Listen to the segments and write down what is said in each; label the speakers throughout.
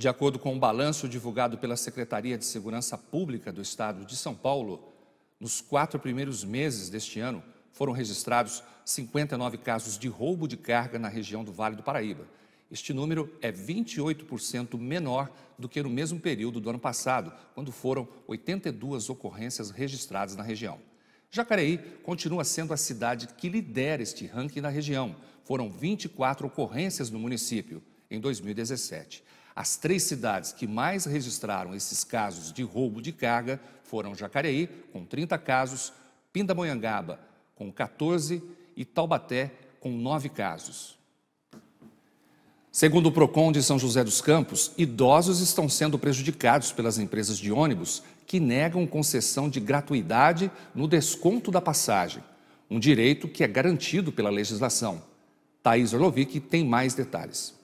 Speaker 1: De acordo com o um balanço divulgado pela Secretaria de Segurança Pública do Estado de São Paulo, nos quatro primeiros meses deste ano, foram registrados 59 casos de roubo de carga na região do Vale do Paraíba. Este número é 28% menor do que no mesmo período do ano passado, quando foram 82 ocorrências registradas na região. Jacareí continua sendo a cidade que lidera este ranking na região. Foram 24 ocorrências no município em 2017. As três cidades que mais registraram esses casos de roubo de carga foram Jacareí, com 30 casos, Pindamonhangaba, com 14 e Taubaté, com 9 casos. Segundo o PROCON de São José dos Campos, idosos estão sendo prejudicados pelas empresas de ônibus que negam concessão de gratuidade no desconto da passagem, um direito que é garantido pela legislação. Thaís Orlovic tem mais detalhes.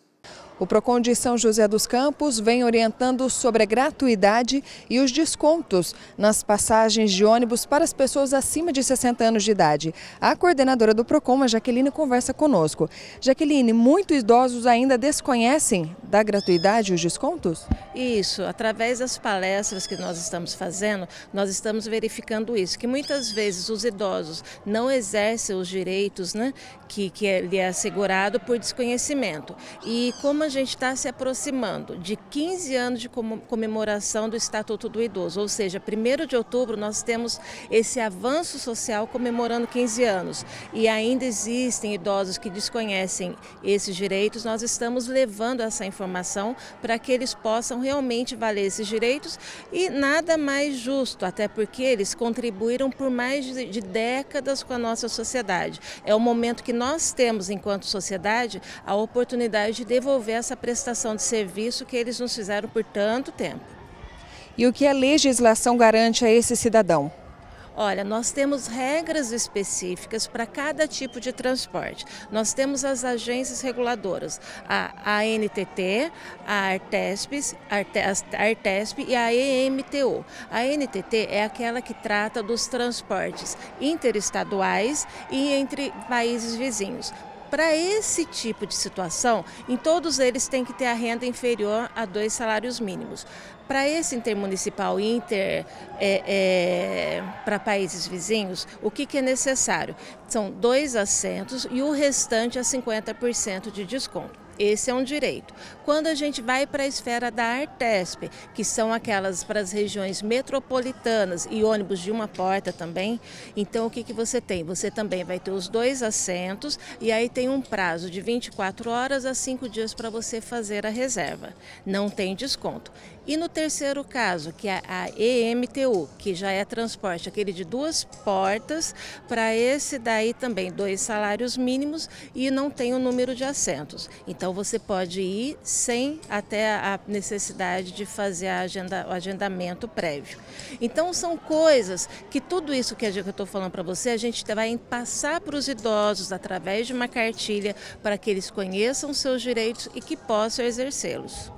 Speaker 2: O PROCON de São José dos Campos vem orientando sobre a gratuidade e os descontos nas passagens de ônibus para as pessoas acima de 60 anos de idade. A coordenadora do PROCON, a Jaqueline, conversa conosco. Jaqueline, muitos idosos ainda desconhecem da gratuidade e os descontos?
Speaker 3: Isso, através das palestras que nós estamos fazendo, nós estamos verificando isso, que muitas vezes os idosos não exercem os direitos né, que, que lhe é assegurado por desconhecimento. E como a gente está se aproximando de 15 anos de comemoração do Estatuto do Idoso, ou seja, 1 de outubro nós temos esse avanço social comemorando 15 anos e ainda existem idosos que desconhecem esses direitos, nós estamos levando essa informação para que eles possam realmente valer esses direitos e nada mais justo, até porque eles contribuíram por mais de décadas com a nossa sociedade. É o momento que nós temos, enquanto sociedade, a oportunidade de devolver essa prestação de serviço que eles nos fizeram por tanto tempo.
Speaker 2: E o que a legislação garante a esse cidadão?
Speaker 3: Olha, nós temos regras específicas para cada tipo de transporte. Nós temos as agências reguladoras, a ANTT, a Artesp, a Artesp e a EMTO. A ANTT é aquela que trata dos transportes interestaduais e entre países vizinhos. Para esse tipo de situação, em todos eles tem que ter a renda inferior a dois salários mínimos. Para esse intermunicipal inter é, é, para países vizinhos, o que, que é necessário? São dois assentos e o restante a é 50% de desconto. Esse é um direito. Quando a gente vai para a esfera da Artesp, que são aquelas para as regiões metropolitanas e ônibus de uma porta também, então o que, que você tem? Você também vai ter os dois assentos e aí tem um prazo de 24 horas a 5 dias para você fazer a reserva. Não tem desconto. E no terceiro caso, que é a EMTU, que já é transporte, aquele de duas portas, para esse daí também dois salários mínimos e não tem o número de assentos. Então você pode ir sem até a necessidade de fazer agenda, o agendamento prévio. Então são coisas que tudo isso que eu estou falando para você, a gente vai passar para os idosos através de uma cartilha para que eles conheçam seus direitos e que possam exercê-los.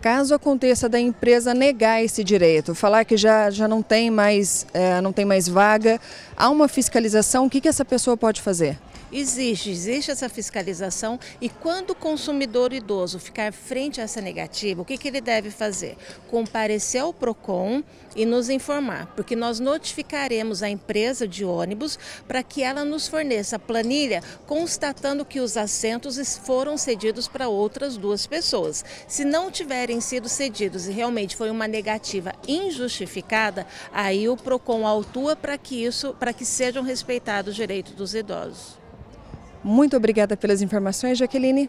Speaker 2: Caso aconteça da empresa negar esse direito, falar que já, já não, tem mais, é, não tem mais vaga, há uma fiscalização, o que, que essa pessoa pode fazer?
Speaker 3: Existe, existe essa fiscalização e quando o consumidor idoso ficar frente a essa negativa, o que, que ele deve fazer? Comparecer ao PROCON e nos informar, porque nós notificaremos a empresa de ônibus para que ela nos forneça a planilha constatando que os assentos foram cedidos para outras duas pessoas. Se não tiverem sido cedidos e realmente foi uma negativa injustificada, aí o PROCON autua para que isso, para que sejam respeitados os direitos dos idosos.
Speaker 2: Muito obrigada pelas informações, Jaqueline.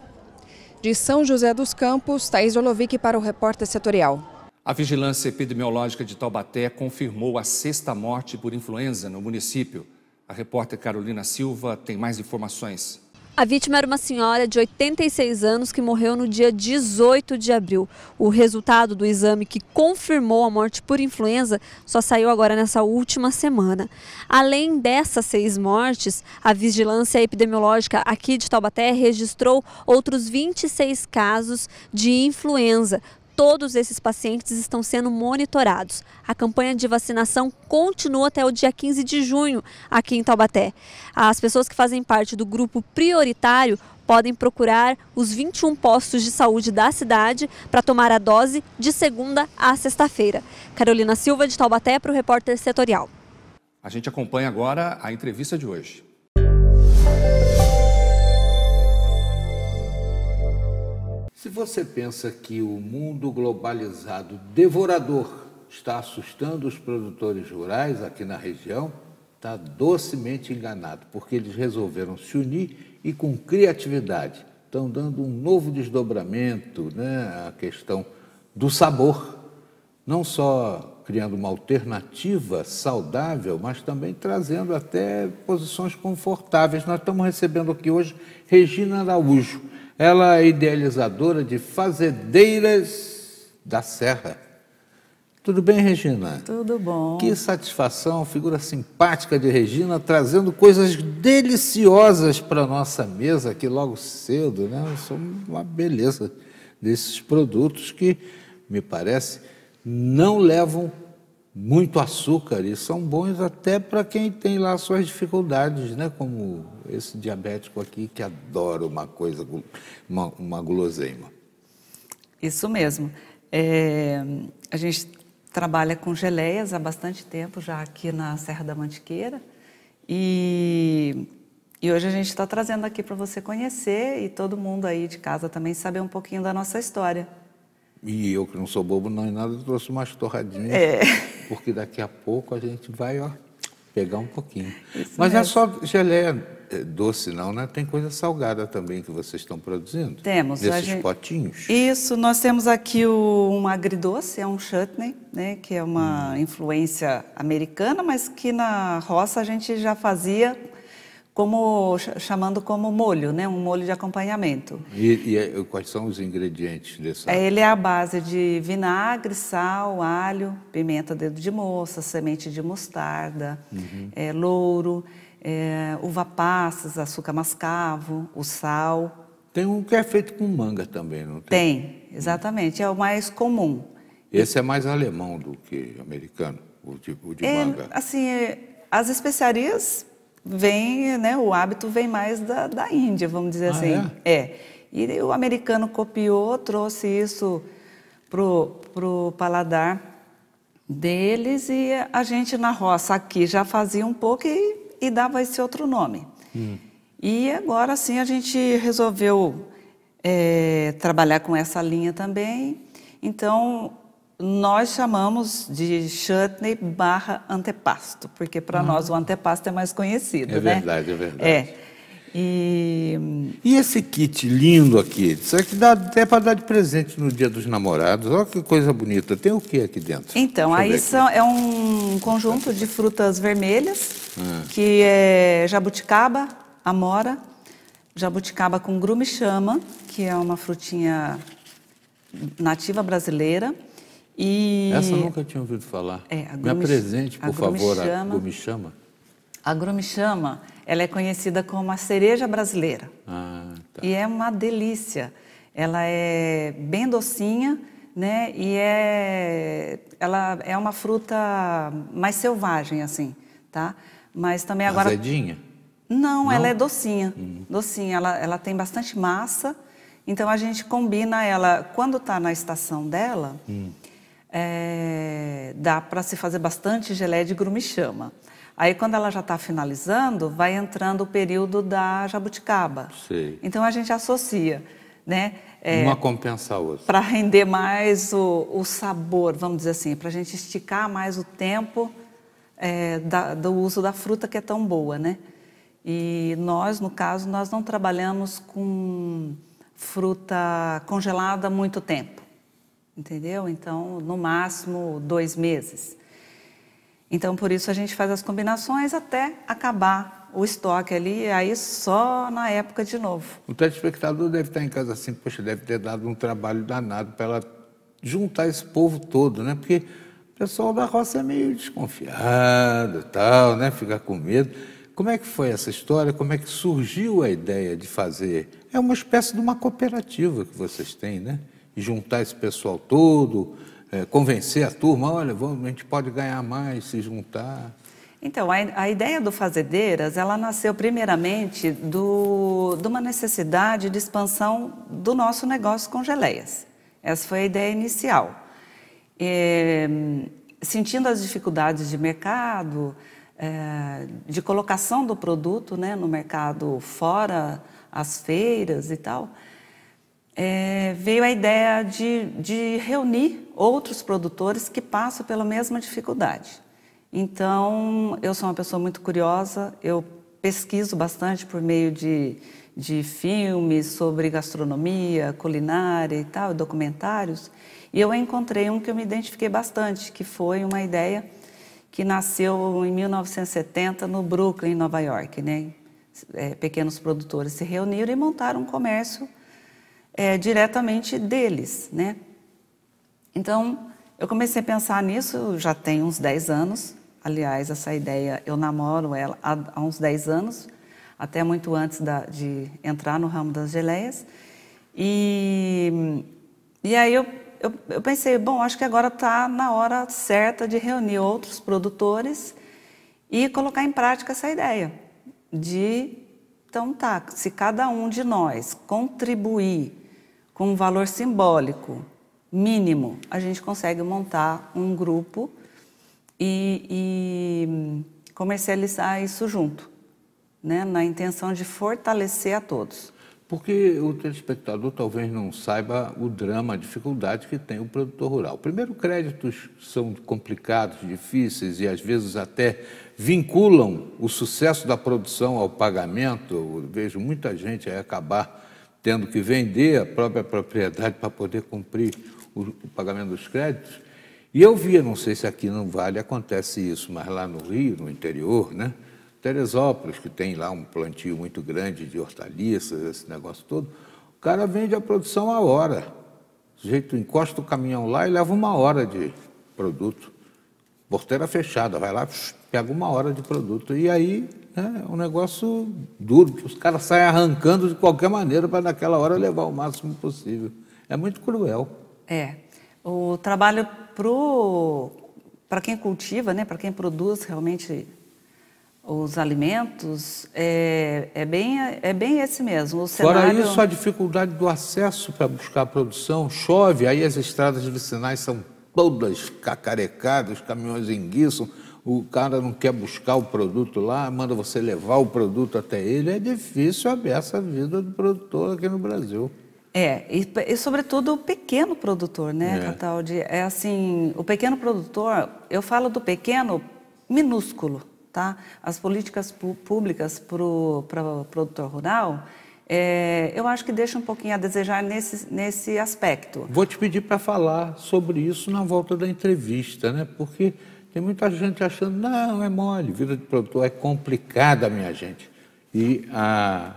Speaker 2: De São José dos Campos, Thaís Olovic para o repórter setorial.
Speaker 3: A Vigilância
Speaker 1: Epidemiológica de Taubaté confirmou a sexta morte por influenza no município. A repórter Carolina Silva tem mais informações.
Speaker 4: A vítima era uma senhora de 86 anos que morreu no dia 18 de abril. O resultado do exame que confirmou a morte por influenza só saiu agora nessa última semana. Além dessas seis mortes, a vigilância epidemiológica aqui de Taubaté registrou outros 26 casos de influenza, Todos esses pacientes estão sendo monitorados. A campanha de vacinação continua até o dia 15 de junho aqui em Taubaté. As pessoas que fazem parte do grupo prioritário podem procurar os 21 postos de saúde da cidade para tomar a dose de segunda a sexta-feira. Carolina Silva de Taubaté para o repórter setorial.
Speaker 1: A gente acompanha agora a entrevista de hoje.
Speaker 5: Se você pensa que o mundo globalizado devorador está assustando os produtores rurais aqui na região, está docemente enganado, porque eles resolveram se unir e com criatividade estão dando um novo desdobramento né, à questão do sabor, não só criando uma alternativa saudável, mas também trazendo até posições confortáveis. Nós estamos recebendo aqui hoje Regina Araújo ela é idealizadora de Fazendeiras da Serra. Tudo bem, Regina?
Speaker 6: Tudo bom. Que
Speaker 5: satisfação, figura simpática de Regina, trazendo coisas deliciosas para a nossa mesa aqui logo cedo, né? São uma beleza desses produtos que, me parece, não levam muito açúcar e são bons até para quem tem lá suas dificuldades, né? Como esse diabético aqui que adora uma coisa, uma, uma guloseima.
Speaker 6: Isso mesmo. É, a gente trabalha com geleias há bastante tempo já aqui na Serra da Mantiqueira e, e hoje a gente está trazendo aqui para você conhecer e todo mundo aí de casa também saber um pouquinho da nossa história.
Speaker 5: E eu que não sou bobo não é nada, trouxe umas torradinhas. É porque daqui a pouco a gente vai ó, pegar um pouquinho. Isso Mas é mesmo. é só geleia é, doce não, né? Tem coisa salgada também que vocês estão produzindo? Temos. Nesses gente... potinhos?
Speaker 6: Isso, nós temos aqui o, um agridoce, é um chutney, né? Que é uma hum. influência americana, mas que na roça a gente já fazia como chamando como molho, né? Um molho de acompanhamento.
Speaker 5: E, e eh, quais são os ingredientes desse? É
Speaker 6: Ele é a base de vinagre, sal, alho, pimenta dedo de moça, semente de mostarda, uhum. é, louro, é, uva passas, açúcar mascavo, o sal. Tem um que é feito com manga também, não tem? Tem, exatamente. É o mais comum.
Speaker 5: Esse é mais alemão do que americano, o de, o de é, manga.
Speaker 6: Assim, é, assim, as especiarias vem, né, o hábito vem mais da, da Índia, vamos dizer ah, assim. É? é. E o americano copiou, trouxe isso pro, pro paladar deles e a gente na roça aqui já fazia um pouco e, e dava esse outro nome. Hum. E agora sim a gente resolveu é, trabalhar com essa linha também. Então, nós chamamos de chutney barra antepasto, porque para hum. nós uhum. o antepasto é mais conhecido, é né? verdade, é verdade. É. E...
Speaker 5: e esse kit lindo aqui, isso aqui dá até para dar de presente no dia dos namorados, olha que coisa bonita, tem o que aqui dentro?
Speaker 6: Então, aí são, é um conjunto de frutas vermelhas, hum. que é jabuticaba, amora, jabuticaba com grume-chama, que é uma frutinha nativa brasileira, e... Essa nunca
Speaker 5: tinha ouvido falar. É, Me apresente, por favor, a Grumichama.
Speaker 6: A Grumichama, ela é conhecida como a cereja brasileira. Ah, tá. E é uma delícia. Ela é bem docinha, né? E é, ela é uma fruta mais selvagem, assim, tá? Mas também agora... Azedinha? É Não, Não? ela é docinha. Hum. Docinha, ela, ela tem bastante massa. Então a gente combina ela, quando está na estação dela... Hum é, dá para se fazer bastante geleia de grumichama. Aí, quando ela já está finalizando, vai entrando o período da jabuticaba. Sim. Então, a gente associa, né? É, Uma
Speaker 5: compensa a outra. Para
Speaker 6: render mais o, o, sabor, vamos dizer assim, para a gente esticar mais o tempo é, da, do uso da fruta que é tão boa, né? E nós, no caso, nós não trabalhamos com fruta congelada muito tempo entendeu? Então, no máximo dois meses. Então, por isso a gente faz as combinações até acabar o estoque ali, aí só na época de novo.
Speaker 5: O telespectador deve estar em casa assim, poxa, deve ter dado um trabalho danado para ela juntar esse povo todo, né? Porque o pessoal da roça é meio desconfiado, e tal, né? Fica com medo. Como é que foi essa história? Como é que surgiu a ideia de fazer? É uma espécie de uma cooperativa que vocês têm, né? juntar esse pessoal todo, é, convencer a turma, olha, vamos, a gente pode ganhar mais se juntar.
Speaker 6: Então, a, a ideia do Fazedeiras, ela nasceu primeiramente do, de uma necessidade de expansão do nosso negócio com geleias. Essa foi a ideia inicial. É, sentindo as dificuldades de mercado, é, de colocação do produto né, no mercado fora as feiras e tal, é, veio a ideia de, de reunir outros produtores que passam pela mesma dificuldade. Então, eu sou uma pessoa muito curiosa, eu pesquiso bastante por meio de, de filmes sobre gastronomia, culinária e tal, documentários, e eu encontrei um que eu me identifiquei bastante, que foi uma ideia que nasceu em 1970 no Brooklyn, Nova York, né? É, pequenos produtores se reuniram e montaram um comércio é, diretamente deles, né? Então, eu comecei a pensar nisso já tem uns 10 anos. Aliás, essa ideia, eu namoro ela há, uns 10 anos, até muito antes da, de entrar no ramo das geleias. E, e aí eu, eu, eu pensei, bom, acho que agora está na hora certa de reunir outros produtores e colocar em prática essa ideia de, então tá, se cada um de nós contribuir com um valor simbólico mínimo, a gente consegue montar um grupo e, e comercializar isso junto, né? na intenção de fortalecer a todos. Porque o telespectador talvez não
Speaker 5: saiba o drama, a dificuldade que tem o produtor rural. Primeiro, créditos são complicados, difíceis e às vezes até vinculam o sucesso da produção ao pagamento. Eu vejo muita gente acabar tendo que vender a própria propriedade para poder cumprir o, o pagamento dos créditos. E eu via, não sei se aqui no Vale acontece isso, mas lá no Rio, no interior, né? Teresópolis, que tem lá um plantio muito grande de hortaliças, esse negócio todo, o cara vende a produção a hora. O jeito encosta o caminhão lá e leva uma hora de produto porteira fechada, vai lá, pega uma hora de produto. E aí né, é um negócio duro, que os caras saem arrancando de qualquer maneira para naquela hora levar o máximo possível.
Speaker 6: É muito cruel. É. O trabalho para quem cultiva, né, para quem produz realmente os alimentos, é, é, bem, é bem esse mesmo. O cenário... Fora isso, a
Speaker 5: dificuldade do acesso para buscar a produção, chove, aí as estradas vicinais são todas cacarecadas, os caminhões enguiçam, o cara não quer buscar o produto lá, manda você levar o produto até ele. É difícil aberta a vida do produtor aqui no Brasil.
Speaker 6: É, e, e, sobretudo o pequeno produtor, né, é. Cataldi? É assim, o pequeno produtor, eu falo do pequeno minúsculo, tá? As políticas públicas para o pro produtor rural, é, eu acho que deixa um pouquinho a desejar nesse, nesse aspecto.
Speaker 5: Vou te pedir para falar sobre isso na volta da entrevista, né? Porque tem muita gente achando, não, é mole, vida de produtor é complicada, minha gente. E a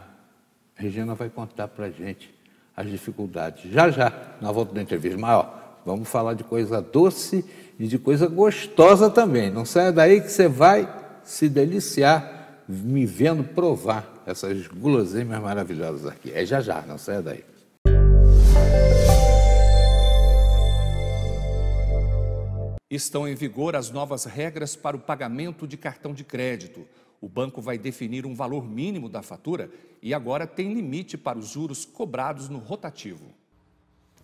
Speaker 5: Regina vai contar para a gente as dificuldades. Já, já, na volta da entrevista. Mas, ó, vamos falar de coisa doce e de coisa gostosa também. Não saia daí que você vai se deliciar me vendo provar essas guloseimas maravilhosas aqui. É já já, não saia daí. Estão em
Speaker 1: vigor as novas regras para o pagamento de cartão de crédito. O banco vai definir um valor mínimo da fatura e agora tem limite para os juros cobrados no rotativo.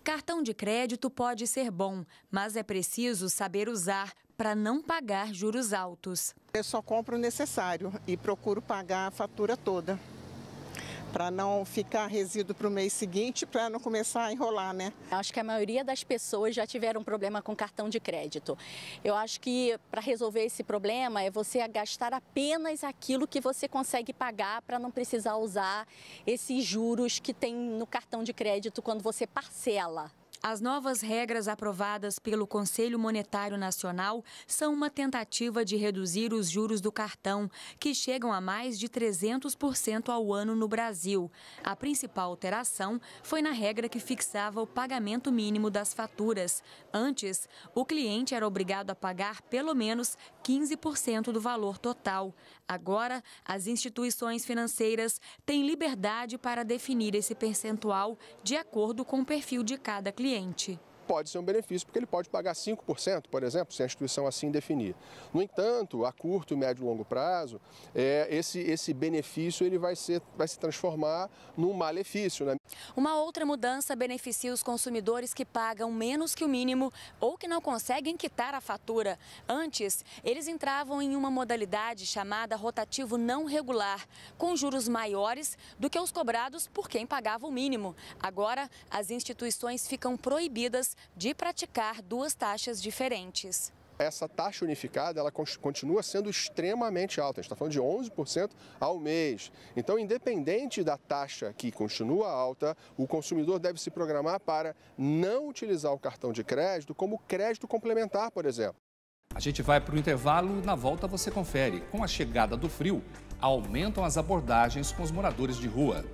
Speaker 4: Cartão de crédito pode ser bom, mas é preciso saber usar para não pagar juros altos.
Speaker 5: Eu só compro o necessário e procuro pagar a
Speaker 4: fatura toda para não ficar resíduo para o mês seguinte, para não começar a enrolar, né? Acho que a maioria das pessoas já tiveram problema com cartão de crédito. Eu acho que para resolver esse problema é você gastar apenas aquilo que você consegue pagar para não precisar usar esses juros que tem no cartão de crédito quando você parcela. As novas regras aprovadas pelo Conselho Monetário Nacional são uma tentativa de reduzir os juros do cartão, que chegam a mais de 300% ao ano no Brasil. A principal alteração foi na regra que fixava o pagamento mínimo das faturas. Antes, o cliente era obrigado a pagar pelo menos 15% do valor total. Agora, as instituições financeiras têm liberdade para definir esse percentual de acordo com o perfil de cada cliente cliente.
Speaker 1: Pode ser um benefício, porque ele pode pagar 5%, por exemplo, se a instituição assim definir. No entanto, a curto, médio e longo prazo, é, esse, esse benefício ele vai, ser, vai se transformar num malefício, né?
Speaker 4: Uma outra mudança beneficia os consumidores que pagam menos que o mínimo ou que não conseguem quitar a fatura. Antes, eles entravam em uma modalidade chamada rotativo não regular, com juros maiores do que os cobrados por quem pagava o mínimo. Agora, as instituições ficam proibidas de praticar duas taxas diferentes
Speaker 1: essa taxa unificada ela continua sendo extremamente alta. A gente está falando de 11% ao mês. Então, independente da taxa que continua alta, o consumidor deve se programar para não utilizar o cartão de crédito como crédito complementar, por exemplo. A gente vai para o intervalo na volta você confere. Com a chegada do frio, aumentam as abordagens com os moradores de rua.